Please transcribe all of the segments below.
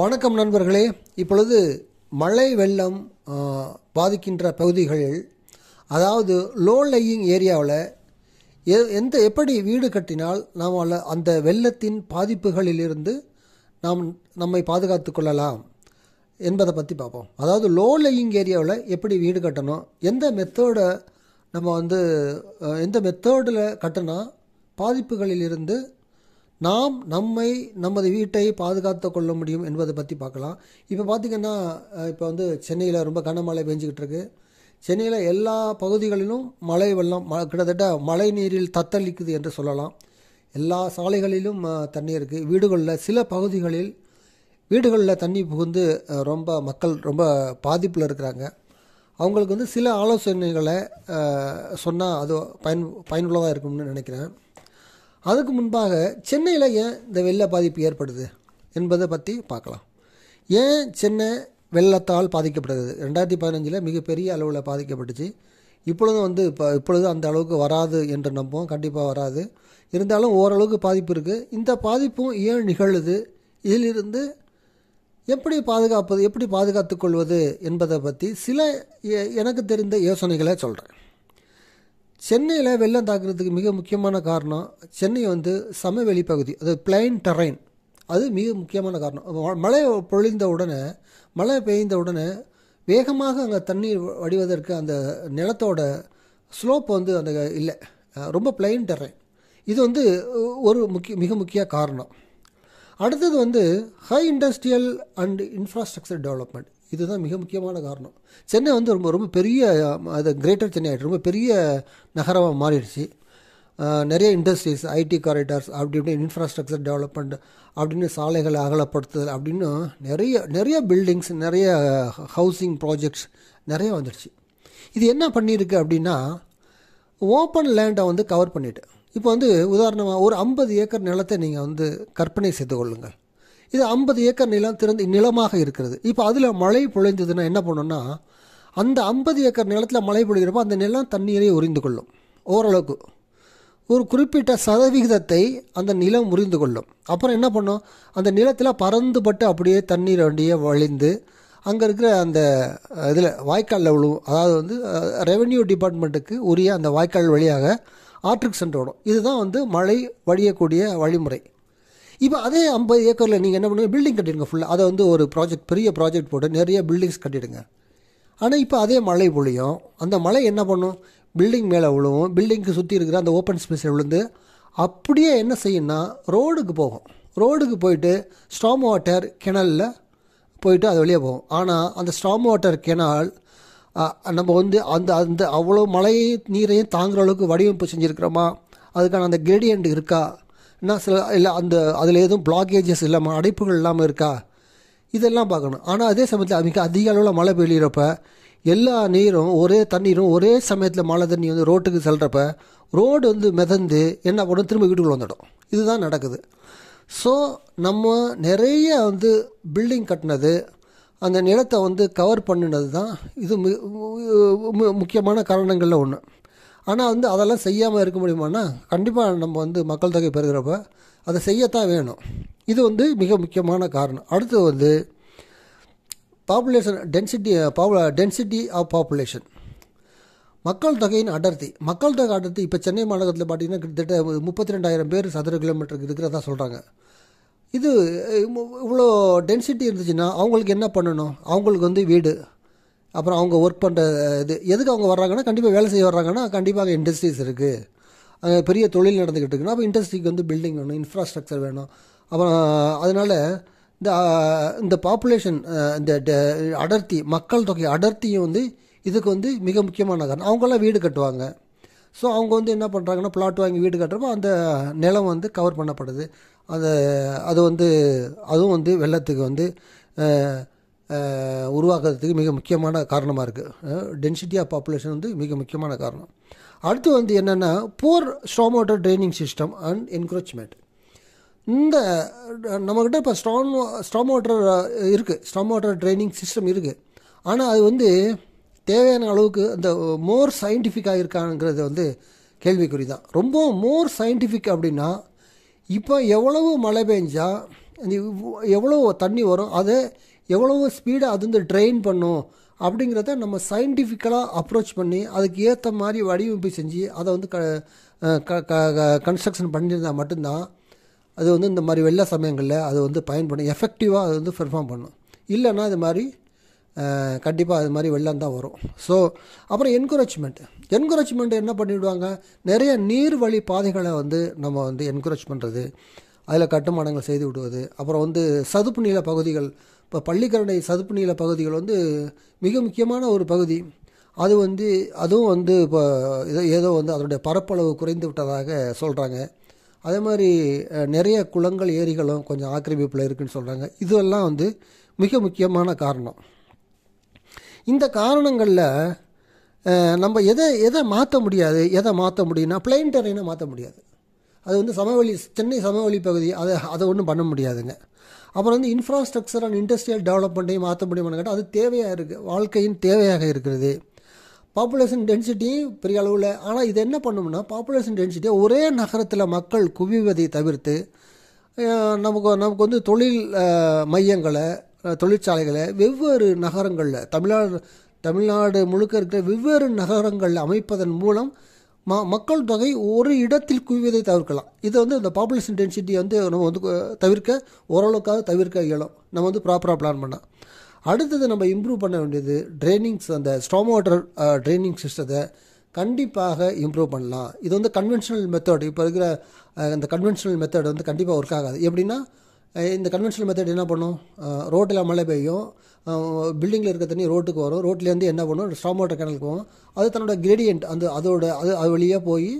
வணக்கம் நண்பர்களே இப்பொழுது மழை வெள்ளம் பாதிக்கின்ற பகுதிகளில் அதாவது லோ லையிங் ஏரியாவில் எ எந்த எப்படி வீடு கட்டினால் நாம் அந்த வெள்ளத்தின் பாதிப்புகளிலிருந்து நாம் நம்மை பாதுகாத்து கொள்ளலாம் என்பதை பற்றி பார்ப்போம் அதாவது லோ லையிங் ஏரியாவில் எப்படி வீடு கட்டணும் எந்த மெத்தோடை நம்ம வந்து எந்த மெத்தோடில் கட்டினா பாதிப்புகளிலிருந்து நாம் நம்மை நமது வீட்டை பாதுகாத்து கொள்ள முடியும் என்பதை பற்றி பார்க்கலாம் இப்போ பார்த்திங்கன்னா இப்போ வந்து சென்னையில் ரொம்ப கனமழை பெஞ்சிக்கிட்டு இருக்கு சென்னையில் எல்லா பகுதிகளிலும் மழை வெள்ளம் ம கிட்டத்தட்ட மழை நீரில் தத்தளிக்குது என்று சொல்லலாம் எல்லா சாலைகளிலும் தண்ணி இருக்குது வீடுகளில் சில பகுதிகளில் வீடுகளில் தண்ணி புகுந்து ரொம்ப மக்கள் ரொம்ப பாதிப்பில் இருக்கிறாங்க அவங்களுக்கு வந்து சில ஆலோசனைகளை சொன்னால் அது பயன் பயனுள்ளதாக இருக்கும்னு நினைக்கிறேன் அதுக்கு முன்பாக சென்னையில் ஏன் இந்த வெள்ள பாதிப்பு ஏற்படுது என்பதை பற்றி பார்க்கலாம் ஏன் சென்னை வெள்ளத்தால் பாதிக்கப்படுது ரெண்டாயிரத்தி பதினஞ்சில் மிகப்பெரிய அளவில் பாதிக்கப்பட்டுச்சு இப்பொழுதும் வந்து இப்போ இப்பொழுது அந்த அளவுக்கு வராது என்று நம்புவோம் கண்டிப்பாக வராது இருந்தாலும் ஓரளவுக்கு பாதிப்பு இருக்குது இந்த பாதிப்பும் ஏன் நிகழுது இதிலிருந்து எப்படி பாதுகாப்பது எப்படி பாதுகாத்துக்கொள்வது என்பதை பற்றி சில எனக்கு தெரிந்த யோசனைகளை சொல்கிறேன் சென்னையில் வெள்ளம் தாக்குறதுக்கு மிக முக்கியமான காரணம் சென்னை வந்து சமவெளி பகுதி அது பிளைன் டெரைன் அது மிக முக்கியமான காரணம் மழை பொழிந்த உடனே மழை பெய்ந்த உடனே வேகமாக அங்கே தண்ணீர் வடிவதற்கு அந்த நிலத்தோட ஸ்லோப் வந்து அந்த இல்லை ரொம்ப பிளைன் டெரைன் இது வந்து ஒரு முக்கிய மிக முக்கிய காரணம் அடுத்தது வந்து high industrial and infrastructure development இதுதான் மிக முக்கியமான காரணம் சென்னை வந்து ரொம்ப ரொம்ப பெரிய அது கிரேட்டர் சென்னை ரொம்ப பெரிய நகரமாக மாறிடுச்சு நிறைய இண்டஸ்ட்ரீஸ் ஐடி காரிடார்ஸ் அப்படி இப்படி இன்ஃப்ராஸ்ட்ரக்சர் டெவலப்மெண்ட் அப்படின்னு சாலைகளை அகலப்படுத்துதல் அப்படின்னு நிறைய நிறைய பில்டிங்ஸ் நிறைய ஹவுசிங் ப்ராஜெக்ட்ஸ் நிறைய வந்துடுச்சு இது என்ன பண்ணியிருக்கு அப்படின்னா ஓப்பன் லேண்டை வந்து கவர் பண்ணிவிட்டு இப்போ வந்து உதாரணமாக ஒரு ஐம்பது ஏக்கர் நிலத்தை நீங்கள் வந்து கற்பனை செய்து கொள்ளுங்கள் இது ஐம்பது ஏக்கர் நிலம் திறந்து நிலமாக இருக்கிறது இப்போ அதில் மழை பொழிந்ததுன்னா என்ன பண்ணோன்னா அந்த ஐம்பது ஏக்கர் நிலத்தில் மழை பொழிகிறப்போ அந்த நிலம் தண்ணீரை உறிந்து கொள்ளும் ஓரளவுக்கு ஒரு குறிப்பிட்ட சதவிகிதத்தை அந்த நிலம் உறிந்து கொள்ளும் அப்புறம் என்ன பண்ணும் அந்த நிலத்தில் பறந்துபட்டு அப்படியே தண்ணீர் வண்டியே வழிந்து அங்கே இருக்கிற அந்த இதில் வாய்க்காலில் விழுவும் அதாவது வந்து ரெவென்யூ டிபார்ட்மெண்ட்டுக்கு உரிய அந்த வாய்க்கால் வழியாக ஆற்றுக்கு சென்று விடும் இதுதான் வந்து மழை வழியக்கூடிய வழிமுறை இப்போ அதே ஐம்பது ஏக்கரில் நீங்கள் என்ன பண்ணுங்கள் பில்டிங் கட்டிடுங்க ஃபுல்லாக அதை வந்து ஒரு ப்ராஜெக்ட் பெரிய ப்ராஜெக்ட் போட்டு நிறைய பில்டிங்ஸ் கட்டிடுங்க ஆனால் இப்போ அதே மழை பொழியும் அந்த மழை என்ன பண்ணும் பில்டிங் மேலே விழுவும் பில்டிங்க்கு சுற்றி இருக்கிற அந்த ஓப்பன் ஸ்பேஸில் விழுந்து அப்படியே என்ன செய்யும்னா ரோடுக்கு போகும் ரோடுக்கு போயிட்டு ஸ்டாம் வாட்டர் கிணலில் போயிட்டு அது வெளியே போகும் ஆனால் அந்த ஸ்டாம் வாட்டர் கிணல் நம்ம வந்து அந்த அந்த அவ்வளோ மழை நீரையும் தாங்குகிற அளவுக்கு வடிவமைப்பு செஞ்சுருக்கிறோமா அதுக்கான அந்த கிரேடியண்ட் இருக்கா நான் சில இல்லை அந்த அதில் எதுவும் பிளாகேஜஸ் இல்லாமல் அடைப்புகள் இல்லாமல் இருக்கா இதெல்லாம் பார்க்கணும் ஆனால் அதே சமயத்தில் மிக அதிக அளவில் மழை பெய்யிறப்ப எல்லா நீரும் ஒரே தண்ணீரும் ஒரே சமயத்தில் மழை தண்ணி வந்து ரோட்டுக்கு செல்கிறப்ப ரோடு வந்து மிதந்து என்ன பண்ணணும் திரும்ப வீட்டுக்குள்ளே வந்துடும் இதுதான் நடக்குது ஸோ நம்ம நிறைய வந்து பில்டிங் கட்டினது அந்த நிலத்தை வந்து கவர் பண்ணினது தான் இது முக்கியமான காரணங்களில் ஒன்று ஆனால் வந்து அதெல்லாம் செய்யாமல் இருக்க முடியுமானா கண்டிப்பாக நம்ம வந்து மக்கள் தொகை பெறுகிறப்ப அதை செய்யத்தான் வேணும் இது வந்து மிக முக்கியமான காரணம் அடுத்து வந்து பாப்புலேஷன் டென்சிட்டி பாப்பு டென்சிட்டி ஆஃப் பாப்புலேஷன் மக்கள் தொகையின் அடர்த்தி மக்கள் தொகை அடர்த்தி இப்போ சென்னை மாநகரத்தில் பார்த்திங்கன்னா கிட்டத்தட்ட முப்பத்தி ரெண்டாயிரம் பேர் சதுர கிலோமீட்டருக்கு இருக்கிறதா சொல்கிறாங்க இது இவ்வளோ டென்சிட்டி இருந்துச்சுன்னா அவங்களுக்கு என்ன பண்ணணும் அவங்களுக்கு வந்து வீடு அப்புறம் அவங்க ஒர்க் பண்ணுற இது எதுக்கு அவங்க வர்றாங்கன்னா கண்டிப்பாக வேலை செய்ய வர்றாங்கன்னா கண்டிப்பாக அங்கே இண்டஸ்ட்ரீஸ் இருக்குது அங்கே பெரிய தொழில் நடந்துக்கிட்டு இருக்குனா அப்போ இண்டஸ்ட்ரிக்கு வந்து பில்டிங் வேணும் இன்ஃப்ராஸ்ட்ரக்சர் வேணும் அப்புறம் அதனால் இந்த இந்த பாப்புலேஷன் இந்த அடர்த்தி மக்கள் தொகை அடர்த்தியும் வந்து இதுக்கு வந்து மிக முக்கியமான காரணம் அவங்களாம் வீடு கட்டுவாங்க ஸோ அவங்க வந்து என்ன பண்ணுறாங்கன்னா பிளாட் வாங்கி வீடு கட்டுறப்போ அந்த நிலம் வந்து கவர் பண்ணப்படுது அது அது வந்து அதுவும் வந்து வெள்ளத்துக்கு வந்து உருவாக்குறதுக்கு மிக முக்கியமான காரணமாக இருக்குது டென்சிட்டி ஆஃப் பாப்புலேஷன் வந்து மிக முக்கியமான காரணம் அடுத்து வந்து என்னென்னா poor storm water draining system and encroachment இந்த நம்மக்கிட்ட இப்போ ஸ்ட்ராங் ஸ்ட்ராங் வாட்டர் இருக்குது ஸ்ட்ராங் வாட்டர் ட்ரைனிங் சிஸ்டம் இருக்குது ஆனால் அது வந்து தேவையான அளவுக்கு அந்த மோர் சயின்டிஃபிக்காக இருக்காங்கிறது வந்து கேள்விக்குறி தான் ரொம்ப மோர் சயின்டிஃபிக் அப்படின்னா இப்போ எவ்வளவு மழை பெஞ்சால் எவ்வளோ தண்ணி வரும் அதை எவ்வளோ ஸ்பீடாக அது வந்து ட்ரெயின் பண்ணும் அப்படிங்கிறத நம்ம சயின்டிஃபிக்கலாக அப்ரோச் பண்ணி அதுக்கு ஏற்ற மாதிரி வடிவமைப்பு செஞ்சு அதை வந்து க கன்ஸ்ட்ரக்ஷன் பண்ணியிருந்தா மட்டும்தான் அது வந்து இந்த மாதிரி வெள்ள சமயங்களில் அது வந்து பயன்படும் எஃபெக்டிவாக அது வந்து பெர்ஃபார்ம் பண்ணும் இல்லைன்னா அது மாதிரி கண்டிப்பாக அது மாதிரி வெள்ளம் தான் வரும் ஸோ அப்புறம் என்கரேஜ்மெண்ட் என்கரேஜ்மெண்ட் என்ன பண்ணிவிடுவாங்க நிறைய நீர்வழி பாதைகளை வந்து நம்ம வந்து என்கரேஜ் பண்ணுறது அதில் கட்டுமானங்கள் செய்து விடுவது அப்புறம் வந்து சதுப்பு நில பகுதிகள் இப்போ பள்ளிக்கரணை சதுப்பு நில பகுதிகள் வந்து மிக முக்கியமான ஒரு பகுதி அது வந்து அதுவும் வந்து இப்போ ஏதோ ஏதோ வந்து அதனுடைய பரப்பளவு குறைந்து விட்டதாக சொல்கிறாங்க அதே மாதிரி நிறைய குளங்கள் ஏரிகளும் கொஞ்சம் ஆக்கிரமிப்பில் இருக்குதுன்னு சொல்கிறாங்க இதெல்லாம் வந்து மிக முக்கியமான காரணம் இந்த காரணங்களில் நம்ம எதை எதை மாற்ற முடியாது எதை மாற்ற முடியும்னா பிளைன் டெரைனை மாற்ற முடியாது அது வந்து சமவெளி சென்னை சமவெளி பகுதி அதை அதை ஒன்றும் பண்ண முடியாதுங்க அப்புறம் வந்து இன்ஃப்ராஸ்ட்ரக்சர் அண்ட் இண்டஸ்ட்ரியல் டெவலப்மெண்ட்டையும் மாற்ற முடியுமா கேட்டால் அது தேவையாக இருக்குது வாழ்க்கையின் தேவையாக இருக்கிறது பாப்புலேஷன் டென்சிட்டியும் பெரிய அளவில் ஆனால் இது என்ன பண்ணணும்னா பாப்புலேஷன் டென்சிட்டியை ஒரே நகரத்தில் மக்கள் குவிவதை தவிர்த்து நமக்கு நமக்கு வந்து தொழில் மையங்களை தொழிற்சாலைகளை வெவ்வேறு நகரங்களில் தமிழ்நாடு தமிழ்நாடு முழுக்க இருக்கிற வெவ்வேறு நகரங்களில் அமைப்பதன் மூலம் ம மக்கள் தொகை ஒரு இடத்தில் குவிவதை தவிர்க்கலாம் இதை வந்து இந்த பாப்புலேஷன் டென்சிட்டியை வந்து நம்ம வந்து தவிர்க்க ஓரளவுக்காக தவிர்க்க இயலும் நம்ம வந்து ப்ராப்பராக பிளான் பண்ணால் அடுத்தது நம்ம இம்ப்ரூவ் பண்ண வேண்டியது ட்ரைனிங்ஸ் அந்த ஸ்ட்ராங் வாட்டர் ட்ரைனிங் சிஸ்டத்தை கண்டிப்பாக இம்ப்ரூவ் பண்ணலாம் இது வந்து கன்வென்ஷனல் மெத்தட் இப்போ இருக்கிற அந்த கன்வென்ஷனல் மெத்தட் வந்து கண்டிப்பாக ஒர்க் ஆகாது எப்படின்னா இந்த கன்வென்ஷனல் மெத்தட் என்ன பண்ணும் ரோட்டில் மழை பெய்யும் பில்டிங்கில் இருக்க தண்ணி ரோட்டுக்கு வரும் ரோட்லேருந்து என்ன பண்ணும் ஸ்டாம் வாட்டர் கேனலுக்கு போகும் அது தன்னோட கிரேடியன்ட் அந்த அதோட அது அது வழியாக போய்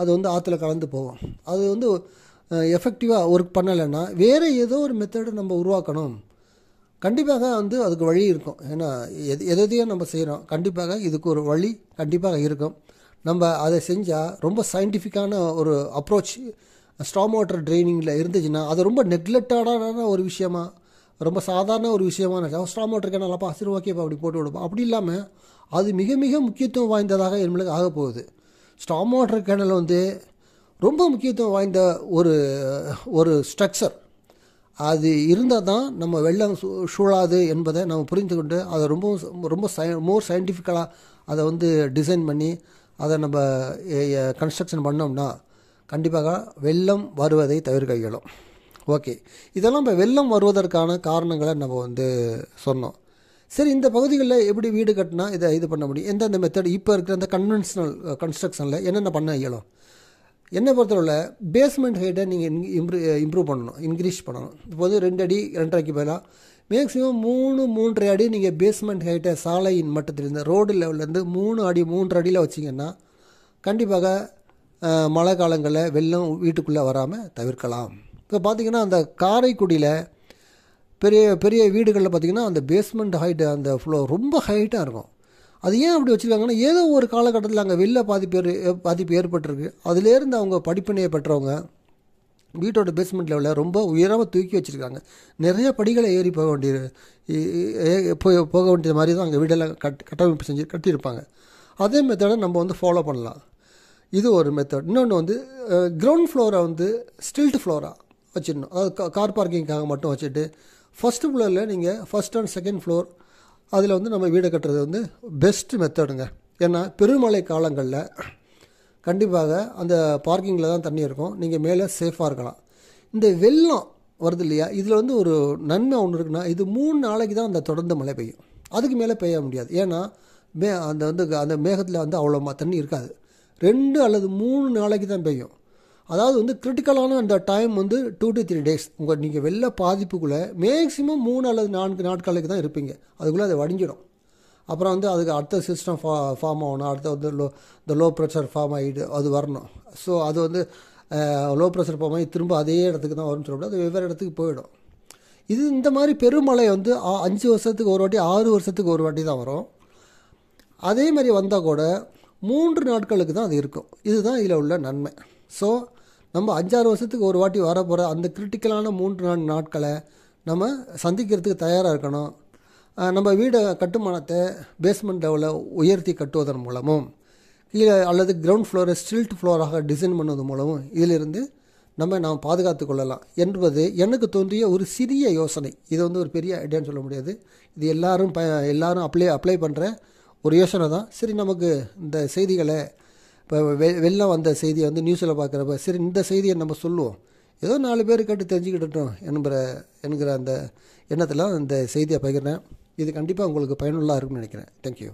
அது வந்து ஆற்றுல கலந்து போகும் அது வந்து எஃபெக்டிவாக ஒர்க் பண்ணலைன்னா வேறு ஏதோ ஒரு மெத்தடு நம்ம உருவாக்கணும் கண்டிப்பாக வந்து அதுக்கு வழி இருக்கும் ஏன்னா எது எதையும் நம்ம செய்கிறோம் கண்டிப்பாக இதுக்கு ஒரு வழி கண்டிப்பாக இருக்கும் நம்ம அதை செஞ்சால் ரொம்ப சயின்டிஃபிக்கான ஒரு அப்ரோச் ஸ்டாம் வாட்டர் ட்ரைனிங்கில் இருந்துச்சுன்னா அது ரொம்ப நெக்லெக்டடான ஒரு விஷயமா ரொம்ப சாதாரண ஒரு விஷயமா நினச்சா ஸ்டாம் வாட்டர் கேனாலப்பா சரி அப்படி போட்டு விடுப்பா அப்படி இல்லாமல் அது மிக மிக முக்கியத்துவம் வாய்ந்ததாக எங்களுக்கு ஆக போகுது ஸ்டாம் வாட்டர் கேனல் வந்து ரொம்ப முக்கியத்துவம் வாய்ந்த ஒரு ஒரு ஸ்ட்ரக்சர் அது இருந்தால் தான் நம்ம வெள்ளம் சூழாது என்பதை நம்ம புரிந்து கொண்டு அதை ரொம்பவும் ரொம்ப சய மோர் சயின்டிஃபிக்கலாக அதை வந்து டிசைன் பண்ணி அதை நம்ம கன்ஸ்ட்ரக்ஷன் பண்ணோம்னா கண்டிப்பாக வெள்ளம் வருவதை தவிர்க்க இயலும் ஓகே இதெல்லாம் இப்போ வெள்ளம் வருவதற்கான காரணங்களை நம்ம வந்து சொன்னோம் சரி இந்த பகுதிகளில் எப்படி வீடு கட்டினா இதை இது பண்ண முடியும் எந்தெந்த மெத்தட் இப்போ இருக்கிற அந்த கன்வென்ஷனல் கன்ஸ்ட்ரக்ஷனில் என்னென்ன பண்ண இயலும் என்னை பொறுத்தவரை பேஸ்மெண்ட் ஹைட்டை நீங்கள் இம்ப்ரூ இம்ப்ரூவ் பண்ணணும் இன்க்ரீஸ் பண்ணணும் இப்போது ரெண்டு அடி ரெண்டரைக்கு பதிலாக மேக்ஸிமம் மூணு மூன்றரை அடி நீங்கள் பேஸ்மெண்ட் ஹைட்டை சாலையின் மட்டத்திலிருந்து ரோடு லெவல்லேருந்து மூணு அடி மூன்று அடியில் வச்சிங்கன்னா கண்டிப்பாக மழை காலங்களில் வெள்ளம் வீட்டுக்குள்ளே வராமல் தவிர்க்கலாம் இப்போ பார்த்திங்கன்னா அந்த காரைக்குடியில் பெரிய பெரிய வீடுகளில் பார்த்திங்கன்னா அந்த பேஸ்மெண்ட் ஹைட்டு அந்த ஃப்ளோ ரொம்ப ஹைட்டாக இருக்கும் அது ஏன் அப்படி வச்சுருக்காங்கன்னா ஏதோ ஒரு காலகட்டத்தில் அங்கே வெளில பாதிப்பு ஏறு பாதிப்பு ஏற்பட்டிருக்கு அதுலேருந்து அவங்க படிப்பினையை பெற்றவங்க வீட்டோட பேஸ்மெண்ட் லெவலில் ரொம்ப உயரமாக தூக்கி வச்சுருக்காங்க நிறைய படிகளை ஏறி போக வேண்டிய போய் போக வேண்டியது மாதிரி தான் அங்கே வீடெல்லாம் கட் கட்டமைப்பு செஞ்சு கட்டியிருப்பாங்க அதே மெத்தடை நம்ம வந்து ஃபாலோ பண்ணலாம் இது ஒரு மெத்தட் இன்னொன்று வந்து கிரவுண்ட் ஃப்ளோரை வந்து ஸ்டில்ட் ஃப்ளோராக வச்சிடணும் அதாவது கார் பார்க்கிங்காக மட்டும் வச்சுட்டு ஃபஸ்ட்டு ஃப்ளோரில் நீங்கள் ஃபஸ்ட் அண்ட் செகண்ட் ஃப்ளோர் அதில் வந்து நம்ம வீடு கட்டுறது வந்து பெஸ்ட்டு மெத்தடுங்க ஏன்னா பெருமழை காலங்களில் கண்டிப்பாக அந்த பார்க்கிங்கில் தான் தண்ணி இருக்கும் நீங்கள் மேலே சேஃபாக இருக்கலாம் இந்த வெள்ளம் வருது இல்லையா இதில் வந்து ஒரு நன்மை ஒன்று இருக்குன்னா இது மூணு நாளைக்கு தான் அந்த தொடர்ந்து மழை பெய்யும் அதுக்கு மேலே பெய்ய முடியாது ஏன்னா மே அந்த வந்து அந்த மேகத்தில் வந்து அவ்வளோ தண்ணி இருக்காது ரெண்டு அல்லது மூணு நாளைக்கு தான் பெய்யும் அதாவது வந்து கிரிட்டிக்கலான அந்த டைம் வந்து டூ டு த்ரீ டேஸ் உங்கள் நீங்கள் வெளில பாதிப்புக்குள்ளே மேக்ஸிமம் மூணு அல்லது நான்கு நாட்களுக்கு தான் இருப்பீங்க அதுக்குள்ளே அதை வடிஞ்சிடும் அப்புறம் வந்து அதுக்கு அடுத்த சிஸ்டம் ஃபா ஃபார்ம் ஆகணும் அடுத்த வந்து லோ இந்த லோ ப்ரெஷர் ஃபார்ம் ஆகிட்டு அது வரணும் ஸோ அது வந்து லோ ப்ரெஷர் ஃபார்ம் ஆகி திரும்ப அதே இடத்துக்கு தான் வரும்னு சொல்லிட்டு அது வெவ்வேறு இடத்துக்கு போயிடும் இது இந்த மாதிரி பெருமழை வந்து அஞ்சு வருஷத்துக்கு ஒரு வாட்டி ஆறு வருஷத்துக்கு ஒரு வாட்டி தான் வரும் அதே மாதிரி வந்தால் கூட மூன்று நாட்களுக்கு தான் அது இருக்கும் இதுதான் இதில் உள்ள நன்மை ஸோ நம்ம அஞ்சாறு வருஷத்துக்கு ஒரு வாட்டி வர போகிற அந்த கிரிட்டிக்கலான மூன்று நாள் நாட்களை நம்ம சந்திக்கிறதுக்கு தயாராக இருக்கணும் நம்ம வீடை கட்டுமானத்தை பேஸ்மெண்ட் லெவலில் உயர்த்தி கட்டுவதன் மூலமும் கீழே அல்லது கிரவுண்ட் ஃப்ளோரை ஸ்டில்ட் ஃப்ளோராக டிசைன் பண்ணுவது மூலமும் இதிலிருந்து நம்ம நாம் பாதுகாத்து கொள்ளலாம் என்பது எனக்கு தோன்றிய ஒரு சிறிய யோசனை இது வந்து ஒரு பெரிய ஐடியான்னு சொல்ல முடியாது இது எல்லாரும் ப எல்லாரும் அப்ளை அப்ளை பண்ணுற ஒரு யோசனை தான் சரி நமக்கு இந்த செய்திகளை இப்போ வெ வெளில வந்த செய்தியை வந்து நியூஸில் பார்க்குறப்ப சரி இந்த செய்தியை நம்ம சொல்லுவோம் ஏதோ நாலு பேர் கேட்டு தெரிஞ்சுக்கிட்டோம் என்கிற என்கிற அந்த எண்ணத்தில் இந்த செய்தியை பகிர்றேன் இது கண்டிப்பாக உங்களுக்கு பயனுள்ளாக இருக்கும்னு நினைக்கிறேன் தேங்க்யூ